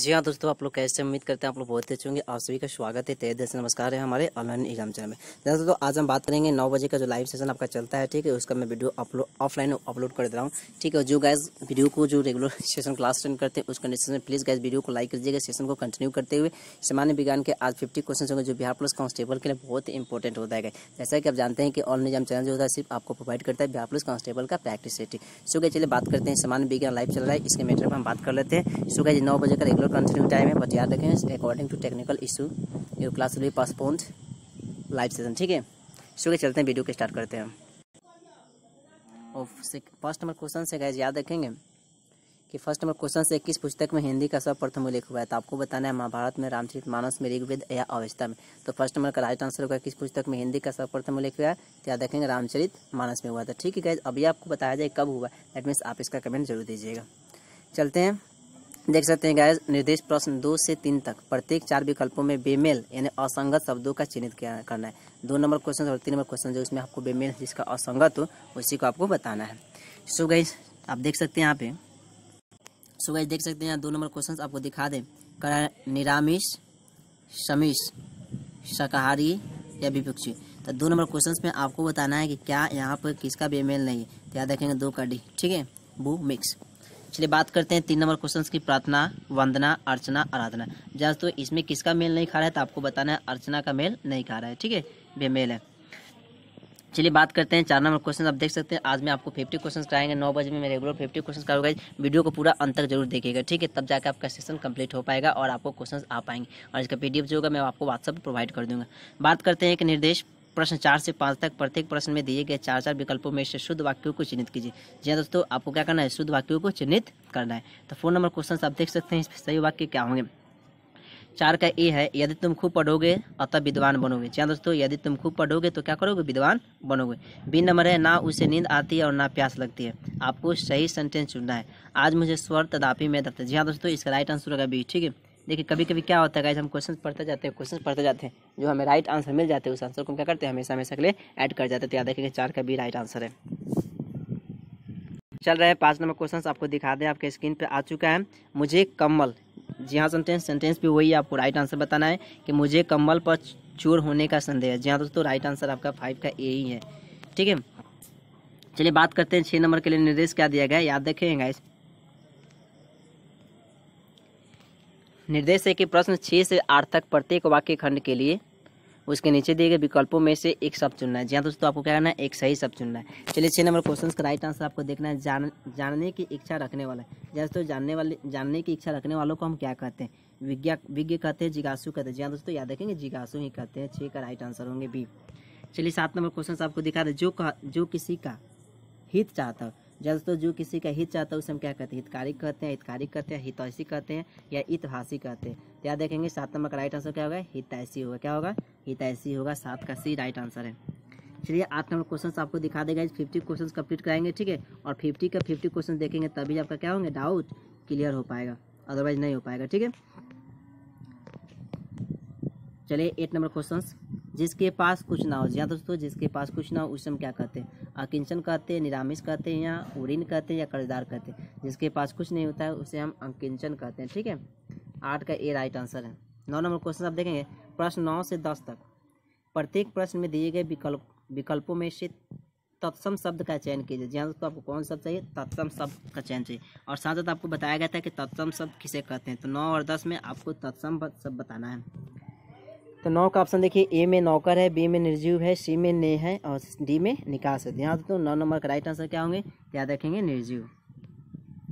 जी हाँ दोस्तों आप लोग कैसे उम्मीद करते हैं आप लोग बहुत अच्छे होंगे आप सभी का स्वागत है तेज से नमस्कार है हमारे ऑनलाइन एग्जाम चैनल में दोस्तों तो आज हम बात करेंगे नौ बजे का जो लाइव सेशन आपका चलता है ठीक है उसका मैं वीडियो अपलोड ऑफलाइन अपलोड कर दे रहा हूँ ठीक है जो गैस वीडियो को जो रेगुलर सेशन क्लास अटेंड करते हैं उस कंडीशन में प्लीज़ गैस वीडियो को लाइक कीजिएगा सेशन को कंटिन्यू करते हुए सामान्य विज्ञान के आज फिफ्टी क्वेश्चन होंगे जो बिहार पुलिस कांस्टेबल के लिए बहुत ही इंपॉर्टेंट होता है जैसा कि आप जानते हैं कि ऑनलाइन एग्जाम चैनल जो होता है सिर्फ आपको प्रोवाइड करता है बिहार पुलिस कांस्टेबल का प्रैक्टिस सेट सो गए चलिए बात करते हैं सामान्य विज्ञान लाइव चल रहा है इसके मैटर पर हम बात कर लेते हैं सो गए नौ बजे का रेगुलर कंटिन्यू टाइम है बट याद रखें according to technical issue your class will be live session ठीक है इसलिए चलते हैं वीडियो के स्टार्ट करते हैं और फर्स्ट नंबर क्वेश्चन से गैज याद रखेंगे कि फर्स्ट नंबर क्वेश्चन से किस पुस्तक में हिंदी का सर्वप्रथम उल्लेख हुआ है तो आपको बताना है महाभारत में रामचरित मानस में ऋग्वेद या अवस्था में तो फर्स्ट नंबर का राइट आंसर होगा किस पुस्तक में हिंदी का सर्वप्रथम उल्लेख हुआ है तो याद रखेंगे रामचरित मानस में हुआ था ठीक है गैज अभी आपको बताया जाए कब हुआ दैट मीन्स आप इसका कमेंट जरूर दीजिएगा चलते हैं देख सकते हैं गाय निर्देश प्रश्न दो से तीन तक प्रत्येक चार विकल्पों में बेमेल यानी असंगत शब्दों का चिन्हित करना है दो नंबर क्वेश्चन और तीन नंबर क्वेश्चन जो उसमें आपको बेमेल जिसका असंगत हो उसी को आपको बताना है सो गई आप देख सकते हैं यहाँ पे सो गई देख सकते हैं यहाँ दो नंबर क्वेश्चन आपको दिखा दें करा निरामिश समिष शाकाहारी या विपक्षी तो दो नंबर क्वेश्चन में आपको बताना है कि क्या यहाँ पर किसका बेमेल नहीं है तो याद रखेंगे दो का डी ठीक है वो मिक्स चलिए बात करते हैं तीन नंबर क्वेश्चन की प्रार्थना वंदना अर्चना आराधना जहाँ तो इसमें किसका मेल नहीं खा रहा है तो आपको बताना है अर्चना का मेल नहीं खा रहा है ठीक है बेमेल है चलिए बात करते हैं चार नंबर क्वेश्चन आप देख सकते हैं आज मैं आपको फिफ्टी क्वेश्चन कराएंगे नौ बजे में रेगुलर फिफ्टी क्वेश्चन कराऊंगा वीडियो को पूरा अंत तक जरूर देखिएगा ठीक है तब जाकर आपका सेशन कंप्लीट हो पाएगा और आपको क्वेश्चन आ पाएंगे और इसका पीडीएफ जो होगा मैं आपको व्हाट्सअप प्रोवाइड कर दूंगा बात करते हैं एक निर्देश प्रश्न चार से पाँच तक प्रत्येक प्रश्न में दिए गए चार चार विकल्पों में से शुद्ध वाक्यों को चिन्हित कीजिए जी हाँ दोस्तों आपको क्या करना है शुद्ध वाक्यों को चिन्हित करना है तो फोन नंबर क्वेश्चन आप देख सकते हैं सही वाक्य क्या होंगे चार का ए है यदि तुम खूब पढ़ोगे अतः विद्वान बनोगे चाहे हाँ दोस्तों यदि तुम खूब पढ़ोगे तो क्या करोगे विद्वान बनोगे बी नंबर है ना उसे नींद आती है और ना प्यास लगती है आपको सही सेंटेंस चुनना है आज मुझे स्वर तदापी में है जी हाँ दोस्तों इसका राइट आंसर होगा बी ठीक है देखिए कभी कभी क्या होता है गाइज हम क्वेश्चन पढ़ते जाते हैं क्वेश्चन पढ़ते जाते हैं जो हमें राइट आंसर मिल जाते हैं उस आंसर को हम क्या करते हैं हमेशा हमेशा के लिए ऐड कर जाते हैं तो याद रखेंगे चार का भी राइट आंसर है चल रहे पाँच नंबर क्वेश्चन आपको दिखा दें आपके स्क्रीन पर आ चुका है मुझे कम्बल जी हाँ सेंटेंस सेंटेंस भी वही आपको राइट आंसर बताना है कि मुझे कम्बल पर चोर होने का संदेह है जी हाँ दोस्तों राइट आंसर आपका फाइव का ए ही है ठीक है चलिए बात करते हैं छः नंबर के लिए निर्देश क्या दिया गया याद रखेंगे गाइस निर्देश है कि प्रश्न छः से आठ तक प्रत्येक वाक्य खंड के लिए उसके नीचे दिए गए विकल्पों में से एक शब्द चुनना है जी हाँ दोस्तों तो आपको क्या करना है एक सही शब्द चुनना है चलिए छः नंबर क्वेश्चन का राइट आंसर आपको देखना है जान जानने की इच्छा रखने वाला है जी हाँ, दोस्तों जानने वाले जानने की इच्छा रखने वालों को हम क्या कहते हैं विज्ञा विज्ञ कहते हैं जिज्ञासु कहते हैं जी हाँ दोस्तों याद रखेंगे जिज्ञासु ही कहते हैं छः का राइट आंसर होंगे बी चलिए सात नंबर क्वेश्चन आपको दिखा रहे जो कहा जो किसी का हित चाहता है या तो जो किसी का हित चाहता है उसे हम क्या कहते हैं हितकारी कहते हैं हितकारी कहते हैं हितैषी कहते हैं या इतभाषी कहते हैं तो याद देखेंगे सात नंबर का राइट आंसर क्या होगा हितैषी होगा क्या होगा हितैषी होगा सात का सी राइट आंसर है चलिए आठ नंबर क्वेश्चन आपको दिखा देगा फिफ्टी क्वेश्चन कंप्लीट कराएंगे ठीक है और फिफ्टी का फिफ्टी क्वेश्चन देखेंगे तभी आपका क्या होंगे डाउट क्लियर हो पाएगा अदरवाइज नहीं हो पाएगा ठीक है चलिए एट नंबर क्वेश्चन जिसके पास कुछ ना हो जी हाँ तो दोस्तों जिसके पास कुछ ना हो उसे हम क्या कहते हैं अकिंचन कहते हैं निरामिष कहते हैं या उड़ीन कहते हैं या कर्जदार कहते हैं जिसके पास कुछ नहीं होता है उसे हम अंकिंचन कहते हैं ठीक है आठ का ए राइट आंसर है नौ नंबर क्वेश्चन आप देखेंगे प्रश्न नौ से दस तक प्रत्येक प्रश्न में दिए गए विकल्प विकल्पों में से तत्सम शब्द का चयन कीजिए जी हाँ दोस्तों आपको कौन शब्द चाहिए तत्सम शब्द का चयन चाहिए और साथ साथ आपको बताया गया था कि तत्सम शब्द किसे कहते हैं तो नौ और दस में आपको तत्सम शब्द बताना है तो नौ का ऑप्शन देखिए ए में नौकर है बी में निर्जीव है सी में ने है और डी में निकास है ध्यान दोस्तों नौ नंबर का राइट आंसर क्या होंगे याद रखेंगे निर्जीव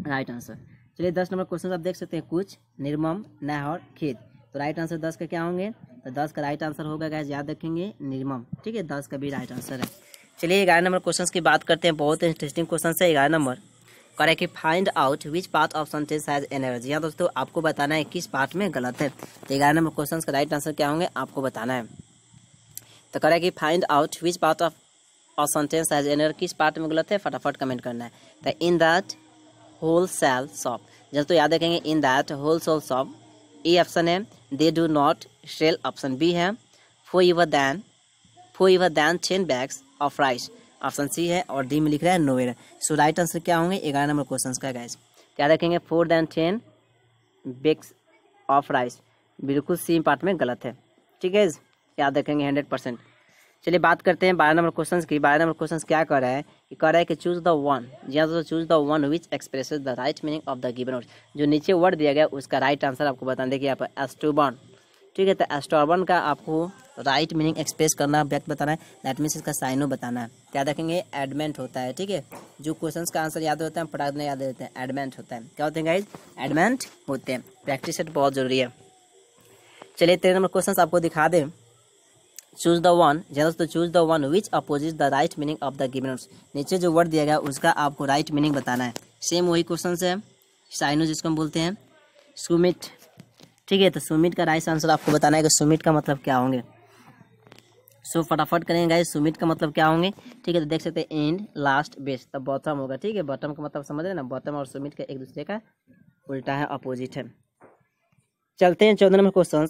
राइट आंसर चलिए दस नंबर क्वेश्चन आप देख सकते हैं कुछ निर्मम नहर खेत तो राइट आंसर दस का क्या होंगे तो दस का राइट आंसर होगा गैस याद रखेंगे निर्मम ठीक है दस का भी राइट आंसर है चलिए ग्यारह नंबर क्वेश्चन की बात करते हैं बहुत इंटरेस्टिंग क्वेश्चन है ग्यारह number correct find out which part of sentence has energy हाँ दोस्तों आपको बताना है किस पार्ट में गलत है तो ग्यारह नंबर क्वेश्चन का राइट आंसर क्या होंगे आपको बताना है तो correct find out which part of our sentence has an error किस पार्ट में गलत है फटाफट कमेंट करना है तो in that wholesale shop जब तो याद रखेंगे in that wholesale shop A option है they do not sell option B है fewer than fewer than ten bags of rice option C है और डी में लिख रहा है नोवेरा सो राइट आंसर क्या होंगे ग्यारह नंबर क्वेश्चन का गैस क्या रखेंगे four than ten bags of rice बिल्कुल सी पार्ट में गलत है ठीक है याद रखेंगे हंड्रेड परसेंट चलिए बात करते हैं बारह नंबर क्वेश्चन की बारह नंबर क्वेश्चन क्या कर रहा है कि कह रहा है कि चूज द वन या तो दोस्तों choose the one which express the right meaning of the given word जो नीचे वर्ड दिया गया उसका राइट आंसर आपको बता दें कि यहाँ पर एस्टोबॉन ठीक है तो एस्टोबॉन का आपको राइट मीनिंग एक्सप्रेस करना व्यक्त बताना है दैट मीन्स इसका साइनो बताना है याद रखेंगे एडमेंट होता है ठीक है जो क्वेश्चन का आंसर याद होता है पढ़ा याद रहते हैं एडमेंट होता है क्या होते हैं गाइज एडमेंट होते हैं प्रैक्टिस सेट बहुत जरूरी है चलिए तेरह नंबर क्वेश्चन आपको दिखा दें चूज द वन जनरल तो choose the one which opposite the right meaning of the given नीचे जो वर्ड दिया गया उसका आपको राइट right मीनिंग बताना है सेम वही क्वेश्चन है साइनो जिसको हम बोलते हैं सुमिट ठीक है तो सुमिट का राइट आंसर आपको बताना है कि सुमिट का मतलब क्या होंगे सो फटाफट करेंगे गाइस सुमिट का मतलब क्या होंगे ठीक है तो देख सकते हैं एंड लास्ट बेस्ट तब बॉटम होगा ठीक है बॉटम का मतलब समझ रहे ना बॉटम और सुमिट का एक दूसरे का उल्टा है अपोजिट है चलते हैं चौदह number question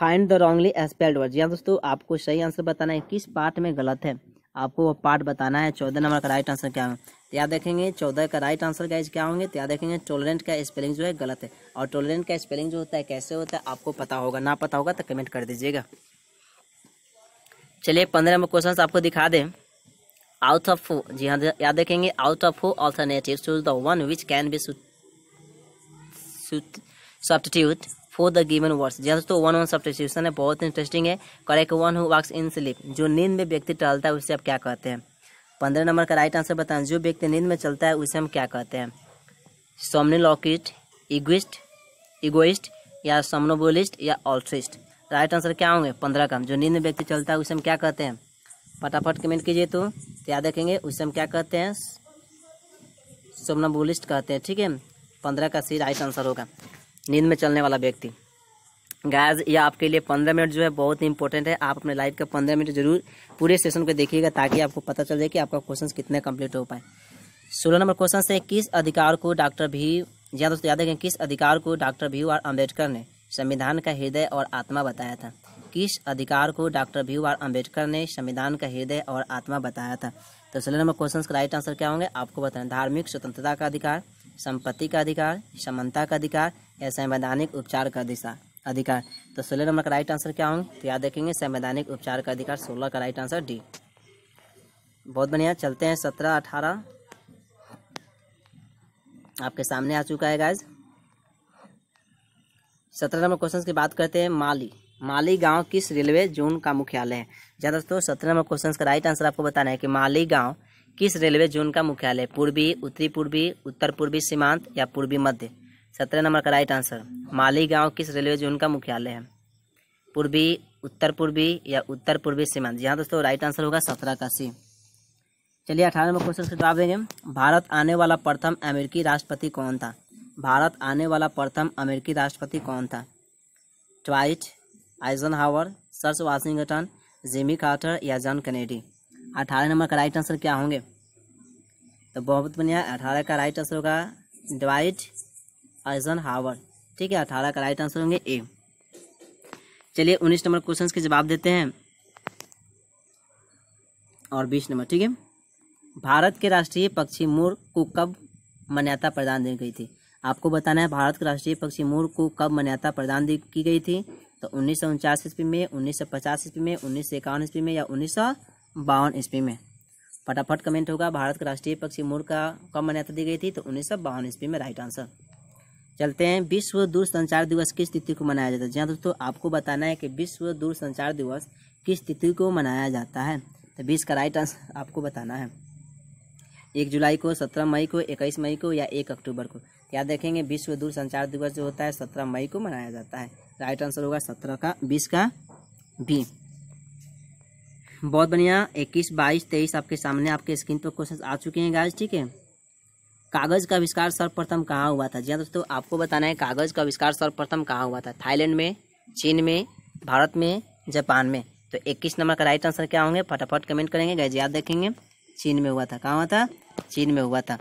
find the wrongly spelled word या दोस्तों आपको सही आंसर बताना है किस पार्ट में गलत है आपको वो पार्ट बताना है चौदह नंबर का राइट आंसर क्या है तो याद देखेंगे चौदह का राइट आंसर गाइज क्या होंगे तो याद देखेंगे टोलरेंट का स्पेलिंग जो है गलत है और टोलरेंट का स्पेलिंग जो होता है कैसे होता है आपको पता होगा ना पता होगा तो कमेंट कर दीजिएगा चलिए पंद्रह नंबर क्वेश्चन आपको दिखा दें आउट ऑफ फो जी हाँ याद देखेंगे out of four alternative choose the one which can be substitute for the given words जी हाँ, दोस्तों वन वन सब्सटीट्यूशन है बहुत इंटरेस्टिंग है correct one who walks in sleep जो नींद में व्यक्ति टहलता है उसे आप क्या कहते हैं पंद्रह नंबर का राइट आंसर बताएं जो व्यक्ति नींद में चलता है उसे हम क्या कहते हैं सोमनोलॉकिस्ट इग्विस्ट इगोइस्ट या सोमनोबोलिस्ट या ऑल्ट्रिस्ट राइट आंसर क्या होंगे पंद्रह कम जो निम्न व्यक्ति चलता है उसे हम क्या कहते हैं फटाफट कमेंट कीजिए तो।, तो याद रखेंगे उस हम क्या कहते हैं सोमनाबुलिस्ट कहते हैं ठीक है पंद्रह का सी राइट आंसर होगा नींद में चलने वाला व्यक्ति गैज ये आपके लिए पंद्रह मिनट जो है बहुत ही इंपॉर्टेंट है आप अपने लाइफ का पंद्रह मिनट जरूर पूरे सेशन को देखिएगा ताकि आपको पता चल जाए कि आपका क्वेश्चन कितने कंप्लीट हो पाए सोलह नंबर क्वेश्चन है किस अधिकार को डॉक्टर भी या दोस्तों याद रखें किस अधिकार को डॉक्टर भी आर अम्बेडकर ने संविधान का हृदय और आत्मा बताया था किस अधिकार को डॉक्टर भीम आर अम्बेडकर ने संविधान का हृदय और आत्मा बताया था तो सोलह नंबर क्वेश्चन का राइट आंसर क्या होंगे आपको बताना धार्मिक स्वतंत्रता का अधिकार संपत्ति का अधिकार समानता का अधिकार या संवैधानिक उपचार का अधिकार अधिकार तो सोलह नंबर का राइट आंसर क्या होंगे तो याद रखेंगे संवैधानिक उपचार का अधिकार सोलह का राइट आंसर डी बहुत बढ़िया चलते हैं सत्रह अठारह आपके सामने आ चुका है गाइज सत्रह नंबर क्वेश्चन की बात करते हैं माली माली गांव किस रेलवे जोन का मुख्यालय है जहाँ दोस्तों सत्रह नंबर क्वेश्चन का राइट आंसर आपको बताना है कि माली गांव किस रेलवे जोन का मुख्यालय पूर्वी उत्तरी पूर्वी उत्तर पूर्वी सीमांत या पूर्वी मध्य सत्रह नंबर का राइट आंसर माली गांव किस रेलवे जोन का मुख्यालय है पूर्वी उत्तर पूर्वी या उत्तर पूर्वी सीमांत यहाँ दोस्तों राइट आंसर होगा सत्रह का सी चलिए अठारह नंबर क्वेश्चन का जवाब देंगे भारत आने वाला प्रथम अमेरिकी राष्ट्रपति कौन था भारत आने वाला प्रथम अमेरिकी राष्ट्रपति कौन था ट्वाइट आइजन हावर सर्च वाशिंगटन जिमी कार्टर या जॉन कनेडी अठारह नंबर का राइट आंसर क्या होंगे तो बहुत बढ़िया अठारह का राइट आंसर होगा ड्वाइट आइजन हावर ठीक है अठारह का राइट आंसर होंगे ए चलिए उन्नीस नंबर क्वेश्चन के जवाब देते हैं और बीस नंबर ठीक है भारत के राष्ट्रीय पक्षी मोर को कब मान्यता प्रदान दी गई थी आपको बताना है भारत के राष्ट्रीय पक्षी मोर को कब मान्यता प्रदान की गई थी तो उन्नीस सौ उनचास ईस्वी में उन्नीस सौ पचास ईस्वी में उन्नीस सौ इक्यावन ईस्वी में या उन्नीस सौ बावन ईस्वी में फटाफट कमेंट होगा भारत के राष्ट्रीय पक्षी मोर का कब मान्यता दी गई थी तो उन्नीस सौ बावन ईस्वी में राइट आंसर चलते हैं विश्व दूरसंचार दिवस किस तिथि को मनाया जाता है जी हाँ दोस्तों आपको बताना है कि विश्व दूरसंचार दिवस किस तिथि को मनाया जाता है तो बीस का राइट आंसर आपको बताना है एक जुलाई को सत्रह मई को इक्कीस मई को या एक अक्टूबर को याद देखेंगे विश्व दूर संचार दिवस जो होता है सत्रह मई को मनाया जाता है राइट आंसर होगा सत्रह का बीस का बी बहुत बढ़िया इक्कीस बाईस तेईस आपके सामने आपके स्क्रीन पर क्वेश्चन आ चुके हैं गाइज ठीक है कागज़ का आविष्कार सर्वप्रथम कहाँ हुआ था जी हाँ दोस्तों आपको बताना है कागज़ का आविष्कार सर्वप्रथम कहाँ हुआ था थाईलैंड में चीन में भारत में जापान में तो 21 नंबर का राइट आंसर क्या होंगे फटाफट कमेंट करेंगे गैज याद देखेंगे चीन में हुआ था कहाँ हुआ था चीन में हुआ था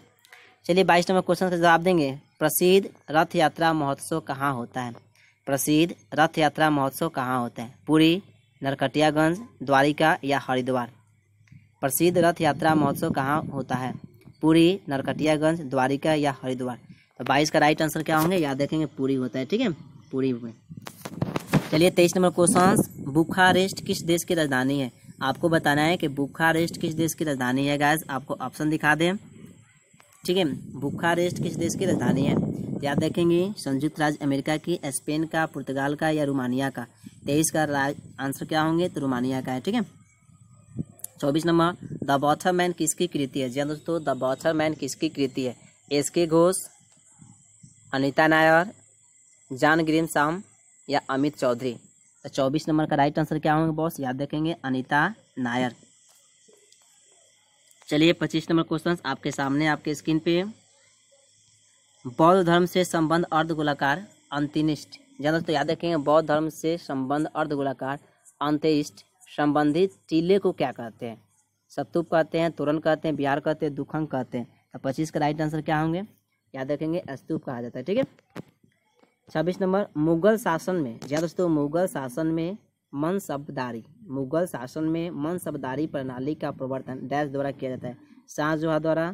चलिए बाईस नंबर क्वेश्चन का जवाब देंगे प्रसिद्ध रथ यात्रा महोत्सव कहाँ होता है प्रसिद्ध रथ यात्रा महोत्सव कहाँ होता है पूरी नरकटियागंज द्वारिका या हरिद्वार प्रसिद्ध रथ यात्रा महोत्सव कहाँ होता है पूरी नरकटियागंज द्वारिका या हरिद्वार तो बाईस का राइट आंसर क्या होंगे याद देखेंगे पूरी होता है ठीक है पूरी में चलिए तेईस नंबर क्वेश्चन बुखारेस्ट किस देश की राजधानी है आपको बताना है कि बुखारेस्ट किस देश की राजधानी है गैस आपको ऑप्शन दिखा दें ठीक है बुखारेस्ट किस देश की राजधानी है तो आप देखेंगे संयुक्त राज्य अमेरिका की स्पेन का पुर्तगाल का या रोमानिया का तेईस का आंसर क्या होंगे तो रोमानिया का है ठीक है चौबीस नंबर द बॉथर मैन किसकी कृति है जी हाँ दोस्तों द बॉथर मैन किसकी कृति है एस के घोष अनिता नायर जान ग्रीन शाम या अमित चौधरी तो चौबीस नंबर का राइट आंसर क्या होंगे बॉस याद देखेंगे अनिता नायर चलिए पच्चीस नंबर क्वेश्चन आपके सामने आपके स्क्रीन पे बौद्ध धर्म से संबंध अर्ध गोलाकार अंतिनिष्ठ ज़्यादा तो याद रखेंगे बौद्ध धर्म से संबंध अर्ध गोलाकार अंत्यष्ट संबंधित टीले को क्या कहते हैं सत्तुप कहते हैं तुरन कहते हैं बिहार कहते हैं दुखंग कहते हैं तो पच्चीस का राइट आंसर क्या होंगे याद रखेंगे स्तूप कहा जाता है ठीक है छब्बीस नंबर मुगल शासन में जहाँ दोस्तों मुगल शासन में मन शब्दारी मुगल शासन में मनसबदारी प्रणाली का प्रवर्तन डैश द्वारा किया जाता है शाहजहा द्वारा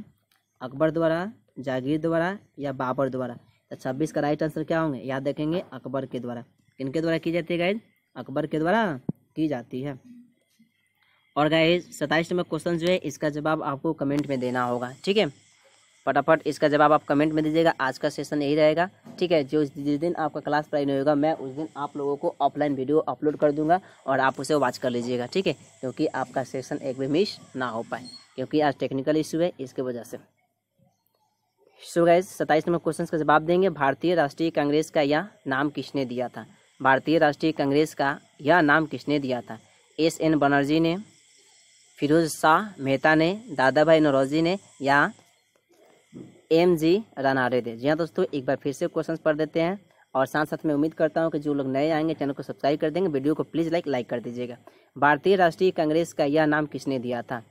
अकबर द्वारा जागीर द्वारा या बाबर द्वारा तो छब्बीस का राइट आंसर क्या होंगे याद देखेंगे अकबर के द्वारा किनके द्वारा की जाती है गाइज अकबर के द्वारा की जाती है और गाइज सताइस नंबर क्वेश्चन जो है इसका जवाब आपको कमेंट में देना होगा ठीक है फटाफट इसका जवाब आप कमेंट में दीजिएगा आज का सेशन यही रहेगा ठीक है जो जिस दिन आपका क्लास प्राइव नहीं होगा मैं उस दिन आप लोगों को ऑफलाइन वीडियो अपलोड कर दूंगा और आप उसे वॉच कर लीजिएगा ठीक है क्योंकि आपका सेशन एक भी मिस ना हो पाए क्योंकि आज टेक्निकल इशू है इसके वजह से सो गए सत्ताईस नंबर क्वेश्चन का जवाब देंगे भारतीय राष्ट्रीय कांग्रेस का यह नाम किसने दिया था भारतीय राष्ट्रीय कांग्रेस का यह नाम किसने दिया था एस एन बनर्जी ने फिरोज शाह मेहता ने दादा भाई नौरोजी ने या एम जी राना रेदे जी हाँ दोस्तों एक बार फिर से क्वेश्चन पढ़ देते हैं और साथ साथ मैं उम्मीद करता हूँ कि जो लोग नए आएंगे चैनल को सब्सक्राइब कर देंगे वीडियो को प्लीज़ लाइक लाइक कर दीजिएगा भारतीय राष्ट्रीय कांग्रेस का यह नाम किसने दिया था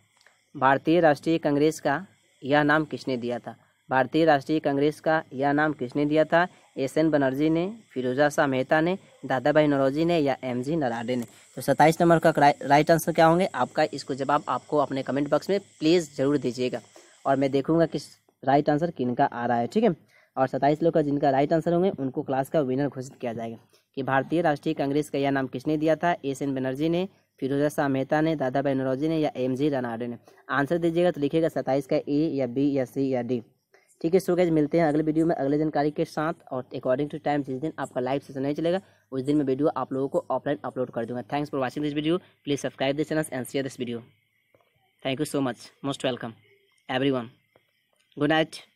भारतीय राष्ट्रीय कांग्रेस का यह नाम किसने दिया था भारतीय राष्ट्रीय कांग्रेस का यह नाम किसने दिया था एस एन बनर्जी ने फिरोजा शाह मेहता ने दादा भाई नरोजी ने या एम जी नराडे ने तो सत्ताईस नंबर का राइट आंसर क्या होंगे आपका इसको जवाब आपको अपने कमेंट बॉक्स में प्लीज़ ज़रूर दीजिएगा और मैं देखूंगा कि राइट आंसर किन का आ रहा है ठीक है और सत्ताईस लोग का जिनका राइट आंसर होंगे उनको क्लास का विनर घोषित किया जाएगा कि भारतीय राष्ट्रीय कांग्रेस का यह नाम किसने दिया था एस एन बनर्जी ने फिरोजा शाह मेहता ने दादा बनर्जी ने या एम जी रनाडे ने आंसर दीजिएगा तो लिखिएगा सत्ताईस का ए या बी या सी या डी ठीक है सो गैज मिलते हैं अगले वीडियो में अगले जानकारी के साथ और अकॉर्डिंग टू टाइम जिस दिन आपका लाइव सेशन नहीं चलेगा उस दिन मैं वीडियो आप लोगों को ऑफलाइन अपलोड कर दूंगा thanks for watching this video please subscribe this channel and share this video thank you so much most welcome everyone Good night.